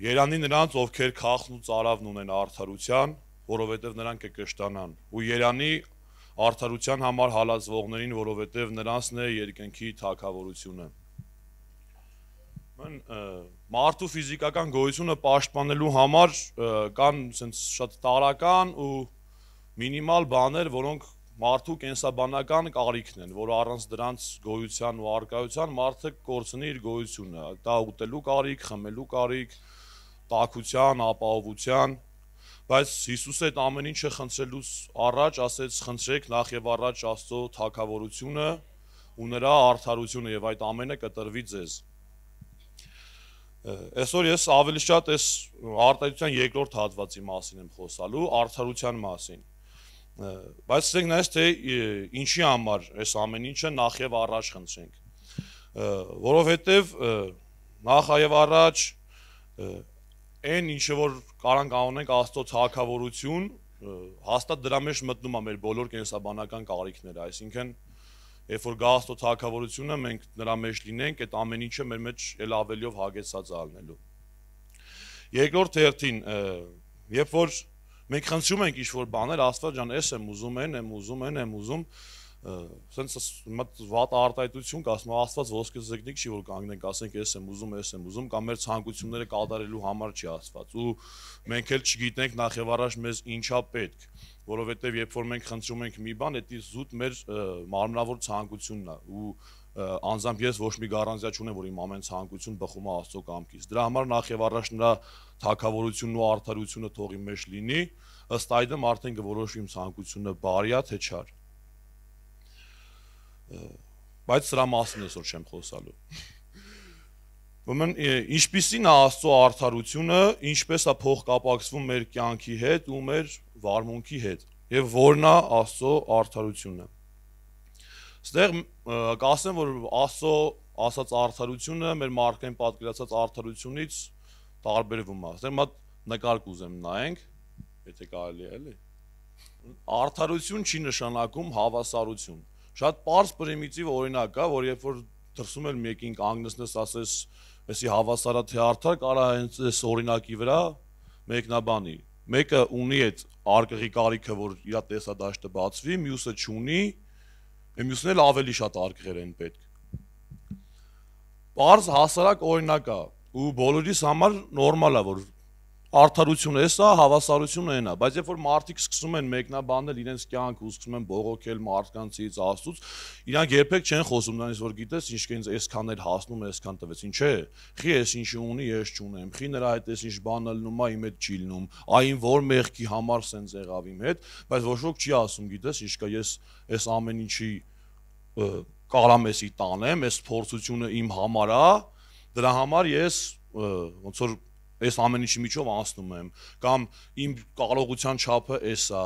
Երանի նրանց, ովքեր քաղաքն ու ծարավն ունեն արդարության, որովհետև նրանք է կշտանան։ Ու Երանի արդարության համար հալածվողներին, որովհետև նրանցն է երկնքի թակավորությունը։ Մեն մարդու ֆիզիկական գոյությունը պաշտպանելու համար կան sense շատ տարական ու մինիմալ բաներ, որոնք մարդու կենսաբանական կարիքն են, որ առանց դրանց գոյության ու արկայության մարդը կորցնի իր գոյությունը, դա ուտելու կարիք, խմելու կարիք, տակության, ապահովության, բայց Հիսուսը այդ ամեն ինչը խնդրելուց առաջ ասեց խնդրեք նախ եւ առաջ Աստծո թակավորությունը ու նրա արդարությունը եւ այդ ամենը կտրվի ձեզ։ Այսօր ես ավելի շատ այս արտահայտության երկրորդ հատվածի մասին եմ խոսալու, արդարության մասին Բայց ցենք նայես թե ինչի համար այս ամեն ինչը նախ եւ առաջ խնդրենք։ Որովհետեւ նախ եւ առաջ այն ինչը որ կարանք անունենք Աստծո թակավորություն հաստատ դրա մեջ մտնում է մեր բոլոր կենսաբանական կարիքները, այսինքն երբ որ գա Աստծո թակավորությունը մենք նրա մեջ լինենք, այդ ամեն ինչը մեր մեջ ել ավելիով հագեցած ալնելու։ Երկրորդ հերթին, երբ որ Մենք խնդրում ենք ինչ-որ բաներ, Աստված ջան, ես եմ ուզում, այն եմ ուզում, այն եմ ուզում, սենց մտ վատ արտահայտություն կա, ասում Աստված ոսկե զգնիկ չի որ կանգնենք, ասենք ես եմ ուզում, ես եմ ուզում, կամ մեր ցանկությունները կատարելու համար չի Աստված։ Ու մենք էլ չգիտենք նախ եւ առաջ մեզ ինչա պետք, որովհետեւ երբ որ մենք խնդրում ենք մի բան, դա զուտ մեր մարմնավոր ցանկությունն է ու անձամբ ես ոչ մի գարանտիա չունեմ, որ իմ ամեն ցանկություն բխում է Աստծո կամքից։ Դրա համար նախ եւ առաջ նրա թակավորությունն ու արդարությունը թողի մեջ լինի, ըստ այդմ արդեն կորոշվի իմ ցանկությունը բարիա թե չար։ Բայց սրա մասին այսօր չեմ խոսալու։ Ուրեմն ինչպիսին է Աստծո արդարությունը, ինչպես է փոխկապակցվում մեր կյանքի հետ ու մեր վարմունքի հետ, եւ որն է Աստծո արդարությունը։ Ստեղ կասեմ, որ Աստծո ասած արդարությունը մեր մարդկային պատկերացած արդարությունից տարբերվում է։ Ստեղ մա նկար կուզեմ նայենք, եթե կարելի է, էլի։ Արդարություն չի նշանակում հավասարություն։ Շատ པարզ պրիմիտիվ օրինակ կա, որ երբ որ դրսում էլ մեկին կանգնեցնես, ասես, «Էսի հավասարա թե արդար կարա հենց այս օրինակի վրա մեկնաբանի»։ Մեկը ունի այդ արգղի կարիքը, որ իր տեսադաշտը բացվի, մյուսը չունի, մյուսն էլ ավելի շատ արգղեր են պետք։ Պարզ հասարակ օրինակ է ու բոլորիս համար նորմալ է որ արդարությունը է սա, հավասարությունը էնա, բայց երբ որ մարդիկ սկսում են մեկնաբանել իրենց կյանքը, սկսում են բողոքել մարդկանցից, աստծուց, իրանք երբեք չեն խոսում դրանից, որ գիտես, ինչ կինց այսքան էր հասնում, այսքան տվեց, ինչ է, խի էս ինչ ունի, ես չունեմ, խի նրա հետ էս ինչ բանը լնում, ա իմ հետ չի լնում, ա ին որ մեղքի համար սենց եղավ իմ հետ, բայց ոչ ոք չի ասում, գիտես, ինչ կա ես այս ամեն ինչի կարամ էսի տանեմ, այս փորձությունը իմ համար է, դրա համար ես ոնց որ այս ամեն ինչի միջով անցնում եմ կամ իմ կարողության չափը էս է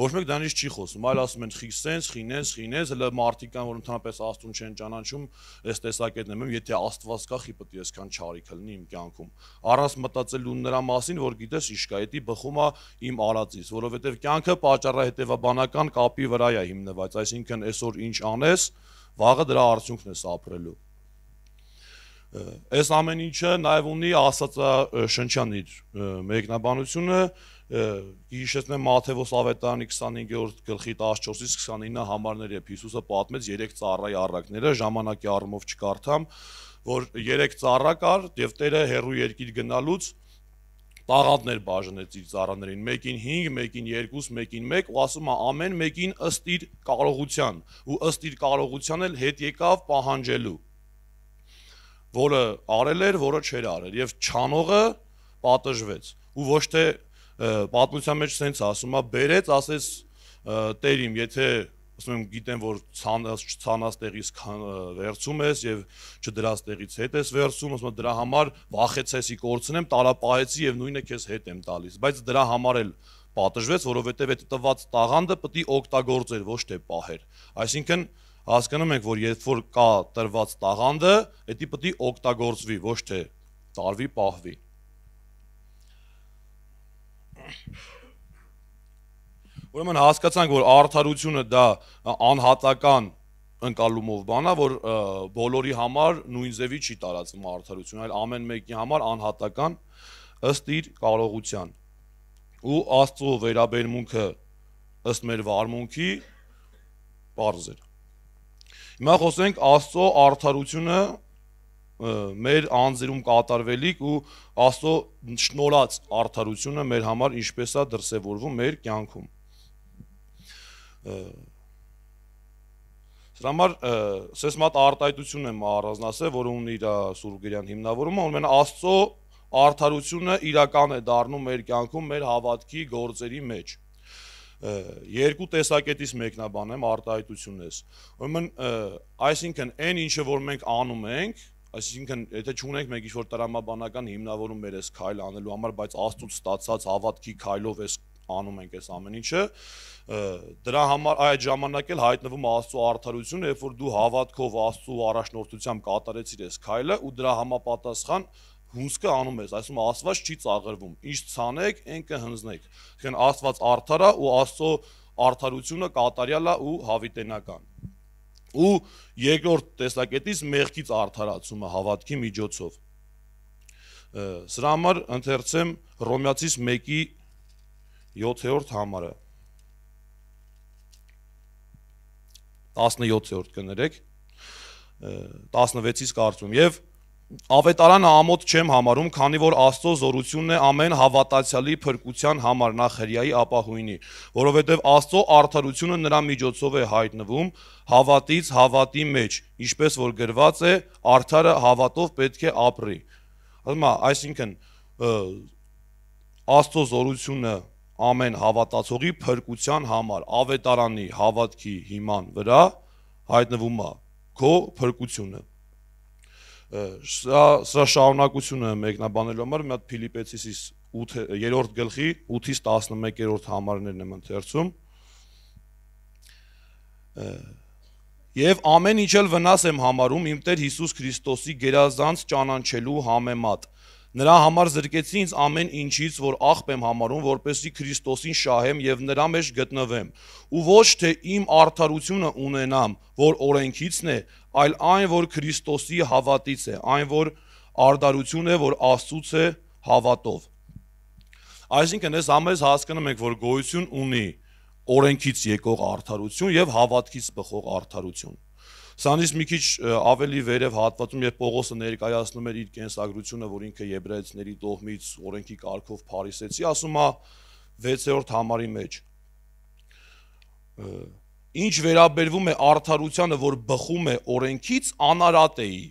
ոչ մեկ դրանից չի խոսում այլ ասում են խիսենց խինես խինես հələ մարտիկան որ ընդհանրապես աստուն չեն ճանաչում այս տեսակետն եմ եթե աստված կա խի պետք է այսքան չարիք լինի իմ կյանքում առանց մտածելու նրա մասին որ գիտես իշկա էտի բխումա իմ արածից որովհետև կյանքը պատճառը հետևաբանական կապի վրա է հիմնված այսինքն այսօր ինչ անես վաղը դրա արդյունքն ես ապրելու Այս ամեն ինչը նաև ունի ասացաշնչյան իր մեկնաբանությունը, հիշեցնեմ Մաթեոս Ավետարանի 25-րդ գլխի 14-ից 29 համարները, երբ Հիսուսը պատմեց երեք ծառայի առակները, ժամանակի առումով չկարդամ, որ երեք ծառա կար եւ Տերը հերու երկիր գնալուց տաղանդներ բաժանեց իր ծառաներին, մեկին 5, մեկին 2, մեկին 1 ու ասում է ամեն մեկին ըստ իր կարողության ու ըստ իր կարողության էլ հետ եկավ պահանջելու որը արել էր, որը չէր արել եւ ճանողը պատժվեց ու ոչ թե պատմության մեջ սենց ասում է բերեց, ասես տեր իմ, եթե ասում եմ գիտեմ որ ցանած չցանած տեղից վերցում ես եւ չդրած տեղից հետ ես վերցում ասում եմ դրա համար վախեցեսի կորցնեմ տարապահեցի եւ նույնը քեզ հետ եմ տալիս բայց դրա համար էլ պատժվեց որովհետեւ այդ տված տաղանդը պիտի օգտագործեր ոչ թե պահեր այսինքն հասկանում եք, որ երբ որ կա տրված տաղանդը, դա պետք է օգտագործվի, ոչ թե տարվի, պահվի։ Ուրեմն հասկացանք, որ արդարությունը դա անհատական ընկալումով բանա, որ բոլորի համար նույն ձևի չի տարածվում արդարությունը, այլ ամեն մեկի համար անհատական ըստ իր կարողության։ Ու Աստծո վերաբերմունքը ըստ մեր վարմունքի բարձր է։ Հիմա խոսենք Աստծո արդարությունը մեր անձերում կատարվելիք ու Աստծո շնորհած արդարությունը մեր համար ինչպես է դրսևորվում մեր կյանքում։ Սրա համար սես մատ արտահայտություն եմ առանձնասել, որը ունի իր Սուրգերյան հիմնավորումը, ուրեմն Աստծո արդարությունը իրական է դառնում մեր կյանքում, մեր հավատքի գործերի մեջ երկու տեսակետից մեկնաբանեմ արտահայտություններս։ Ուրեմն, այսինքն այն ինչը որ մենք անում ենք, այսինքն եթե չունենք մենք ինչ-որ տրամաբանական հիմնավորում մեր այս քայլ անելու համար, բայց Աստծուց ստացած հավատքի քայլով էս անում ենք այս ամեն ինչը, դրա համար այդ ժամանակ էլ հայտնվում Աստծո արդարությունը, երբ որ դու հավատքով Աստծո առաջնորդությամբ կատարեցիր այս քայլը ու դրա համապատասխան հուսկը անում ես, այսում աստված չի ծաղրվում, ինչ ծանեք, են կհնձնեք, կեն աստված արդարա ու աստո արդարությունը կատարյալա ու հավիտենական։ Ու երկրորդ տեսակետից մեղքից արդարացումը հավատքի միջոցով։ Սրա համար ընթերցեմ Ռոմյացից 1-ի 7-րդ համարը։ 17-րդ կներեք 16-ից կարծում եւ ավետարանը ամոթ չեմ համարում, քանի որ Աստծո զորությունն է ամեն հավատացյալի փրկության համար նախերյայի ապահույնի, որովհետև Աստծո արդարությունը նրա միջոցով է հայտնվում հավատից հավատի մեջ, ինչպես որ գրված է, արդարը հավատով պետք է ապրի։ Հիմա, այսինքն Աստծո զորությունը ամեն հավատացողի փրկության համար ավետարանի հավատքի հիման վրա հայտնվում է քո փրկությունը Սա սա շարունակությունը մեկնաբանելու համար մի հատ Փիլիպեցիսի 8-րդ գլխի 8-ից 11-րդ համարներն եմ ընթերցում։ Եվ ամեն ինչ էլ վնաս եմ համարում իմ Տեր Հիսուս Քրիստոսի գերազանց ճանաչելու համեմատ, Նրա համար զրկեցի ինձ ամեն ինչից, որ աղբ եմ համարում, որպեսի Քրիստոսին շահեմ եւ նրա մեջ գտնվեմ։ Ու ոչ թե իմ արդարությունը ունենամ, որ օրենքիցն է, այլ այն, որ Քրիստոսի հավատից է, այն, որ արդարություն է, որ Աստծուց է հավատով։ Այսինքն, ես ամենից հասկանում եք, որ գոյություն ունի օրենքից եկող արդարություն եւ հավատքից բխող արդարություն։ Սանից մի քիչ ավելի վերև հատվածում երբ Պողոսը ներկայացնում էր իր կենսագրությունը, որ ինքը եբրայեցիների տոհմից օրենքի կարգով Փարիսեցի, ասում է 6-րդ համարի մեջ ինչ վերաբերվում է արդարությանը, որ բխում է օրենքից, անարատ էի։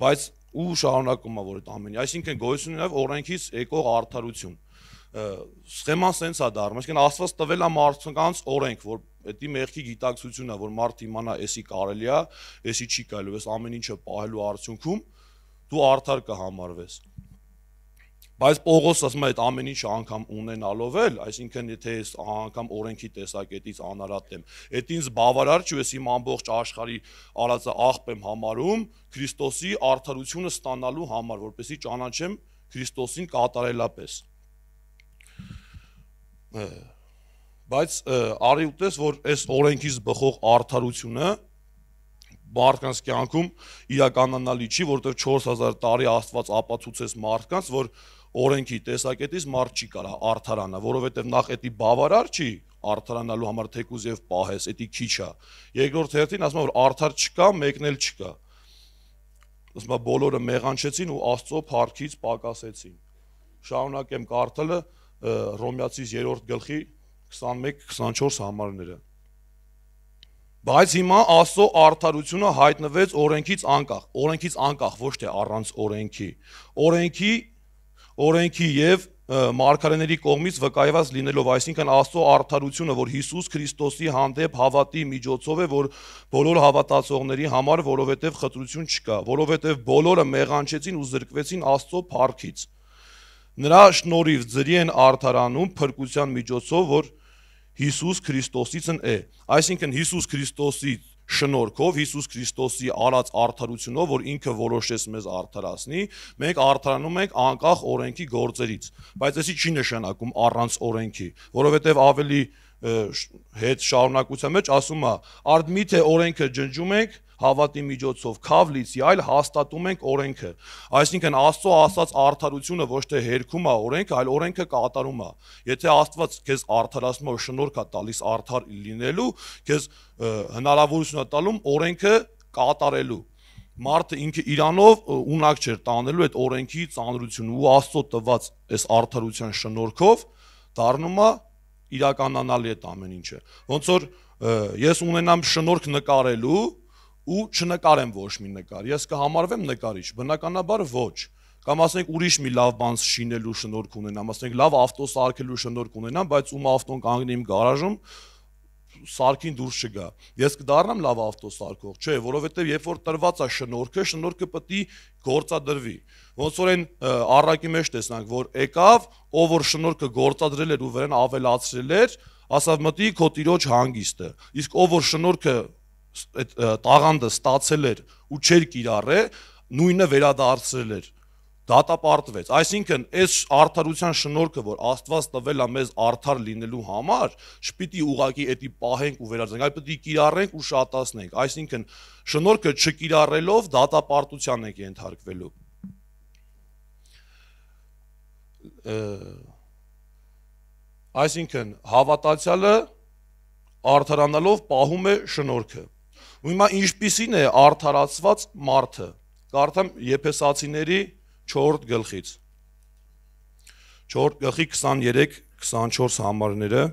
Բայց ու շարունակում է որ այդ ամենը, այսինքն գոյություն ունի նաև օրենքից եկող արդարություն սխեման սենց է դառնում, այսինքն Աստված տվել է մարդկանց օրենք, որ դա մեղքի գիտակցությունն է, որ մարդը իմանա, էսի կարելի է, էսի չի կարելի, ես ամեն ինչը պահելու արդյունքում դու արդար կհամարվես։ Բայց Պողոս ասում է այդ ամեն ինչը անգամ ունենալով էլ, այսինքն եթե ես անգամ օրենքի տեսակետից անարատ եմ, այդ ինձ բավարար չէ, ես իմ ամբողջ աշխարհի արածը աղբ եմ համարում Քրիստոսի արդարությունը ստանալու համար, որպեսզի ճանաչեմ Քրիստոսին կատարելապես բայց արի ուտես որ այս օրենքից բխող արդարությունը մարդկանց կյանքում իրականանալի չի որովհետև 4000 տարի Աստված ապացուցեց մարդկանց որ օրենքի տեսակետից մարդ չի կարա արդարանա որովհետև նախ էտի բավարար չի արդարանալու համար թեկուզ եւ պահես էտի քիչ է երկրորդ հերթին ասում որ արդար չկա մեկն էլ չկա ասում բոլորը մեղանչեցին ու Աստծո փառքից պակասեցին շարունակեմ կարդալը կա Ռոմեացիս 3-րդ գլխի 21-24 համարները։ Բայց հիմա Աստծո արդարությունը հայտնվեց օրենքից անկախ, օրենքից անկախ, ոչ թե առանց օրենքի։ Օրենքի օրենքի եւ մարգարեների կողմից վկայված լինելով, այսինքն Աստծո արդարությունը, որ Հիսուս Քրիստոսի հանդեպ հավատի միջոցով է, որ բոլոր հավատացողների համար, որովհետև խտրություն չկա, որովհետև բոլորը մեղանչեցին ու զրկվեցին Աստծո փառքից նրա շնորհիվ ծրի են արդարանում փրկության միջոցով, որ Հիսուս Քրիստոսիցն է։ Այսինքն Հիսուս Քրիստոսի շնորհքով Հիսուս Քրիստոսի արած արդարությունով, որ ինքը որոշեց մեզ արդարացնի, մենք արդարանում ենք անկախ օրենքի գործերից։ Բայց էսի չի նշանակում առանց օրենքի, որովհետև ավելի հետ շարունակության մեջ ասում է, արդ միթե օրենքը ջնջում ենք, հավատի միջոցով, քավ լիցի, այլ հաստատում ենք օրենքը։ Այսինքն Աստծո ասած արդարությունը ոչ թե հերքում է օրենքը, այլ օրենքը կատարում է։ Եթե Աստված քեզ արդարացնում է, շնորհք է տալիս արդար լինելու, քեզ հնարավորություն է տալում օրենքը կատարելու մարդը ինքը իրանով ունակ չէր տանելու այդ օրենքի ծանրությունը ու աստծո տված այս արդարության շնորհքով դառնում է իրականանալի այդ ամեն ինչը ոնց որ ես ունենամ շնորհք նկարելու ու չնկարեմ ոչ մի նկար։ Ես կհամարվեմ նկարիչ, բնականաբար ոչ։ Կամ ասենք ուրիշ մի լավ բան շինելու շնորհք ունենամ, ասենք լավ ավտո սարքելու շնորհք ունենամ, բայց ում ավտոն կանգնեմ գարաժում, սարքին դուրս չգա։ Ես կդառնամ լավ ավտո սարքող, չէ, որովհետև երբ որ տրված է շնորհքը, շնորհքը պետք է գործադրվի։ Ոնց որ այն առակի մեջ տեսնանք, որ եկավ, ով որ շնորհքը գործադրել էր ու վրան ավելացրել էր, ասավ մտի քո տիրոջ հանգիստը։ Իսկ ով որ շնորհքը այդ տաղանդը ստացել էր ու չեր կիրառե, նույնը վերադարձրել էր դատապարտվեց։ Այսինքն, այս արդարության շնորհքը, որ Աստված տվել է մեզ արդար լինելու համար, չպիտի ուղակի էդի պահենք ու վերածենք, այլ պիտի կիրառենք ու շատացնենք։ Այսինքն, շնորհքը չկիրառելով դատապարտության ենք ենթարկվելու։ Այսինքն, հավատացյալը արդարանալով պահում է շնորհքը։ Ու հիմա ինչպիսին է արդարացված մարդը։ Կարդամ Եփեսացիների 4 գլխից։ 4 գլխի 23-24 համարները։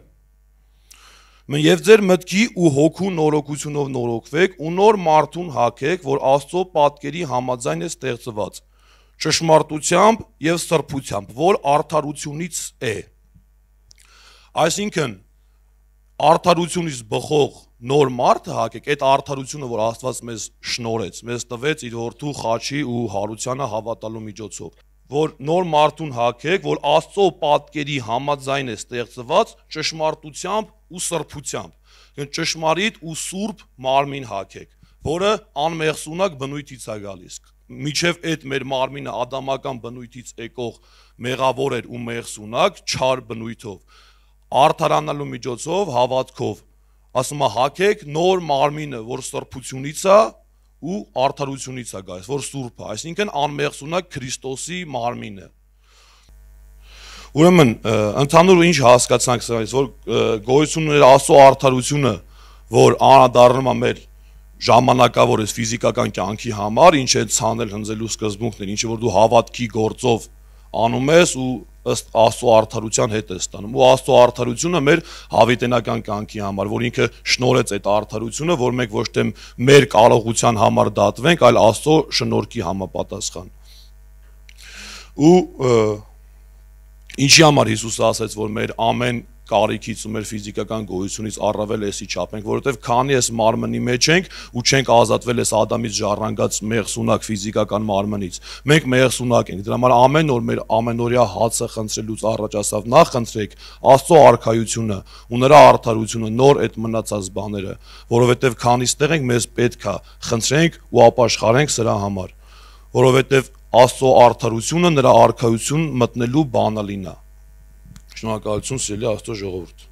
Եվ ձեր մտքի ու հոգու նորոգությունով նորոգվեք ու նոր մարդուն հակեք, որ Աստծո պատկերի համաձայն է ստեղծված ճշմարտությամբ եւ սրբությամբ, որ արդարությունից է։ Այսինքն արդարությունից բխող նոր մարդը հակեք, այդ արդարությունը, որ Աստված մեզ շնորեց, մեզ տվեց իր որդու խաչի ու հարությանը հավատալու միջոցով, որ նոր մարդուն հակեք, որ Աստծո պատկերի համաձայն է ստեղծված ճշմարտությամբ ու սրբությամբ։ Դեն ճշմարիտ ու սուրբ մարմին հակեք, որը անմեղսունակ բնույթից է գալիս։ Միջև այդ մեր մարմինը ադամական բնույթից եկող մեղավոր էր ու մեղսունակ, չար բնույթով, արդարանալու միջոցով, հավատքով ասում է հակեք նոր մարմինը, որ սրբությունից է ու արդարությունից է գալիս, որ սուրբ է, այսինքն անմեղսունա Քրիստոսի մարմինը։ Ուրեմն ընդհանուր ինչ հասկացանք սրանից, որ գոյությունները աստծո արդարությունը, որ անդառնում է մեր ժամանակավոր էս ֆիզիկական կյանքի համար, ինչ է ցանել հնձելու սկզբունքներ, ինչ որ դու հավատքի գործով անում ես ու ըստ Աստծո արդարության հետ է ստանում։ Ու Աստծո արդարությունը մեր հավիտենական կյանքի համար, որ ինքը շնորհեց այդ արդարությունը, որ մենք ոչ թե մեր կարողության համար դատվենք, այլ Աստծո շնորհքի համապատասխան։ Ու ինչի համար Հիսուսը ասաց, որ մեր ամեն կարիքից ու մեր ֆիզիկական գոյությունից առավել էսի չափենք, որովհետև քանի էս մարմնի մեջ ենք ու չենք ազատվել էս Ադամից ժառանգած մեղսունակ ֆիզիկական մարմնից։ Մենք մեղսունակ ենք։ Դրա համար ամեն օր մեր ամենօրյա հացը խնդրելուց առաջ ասավ նախ խնդրեք Աստծո արքայությունը ու նրա արդարությունը նոր այդ մնացած բաները, որովհետև քանի ստեղ ենք մեզ պետքա խնդրենք ու ապաշխարենք սրա համար, որովհետև Աստծո արդարությունը նրա արքայություն մտնելու բանալին է։ Շնորհակալություն, սիրելի Աստծո ժողովուրդ։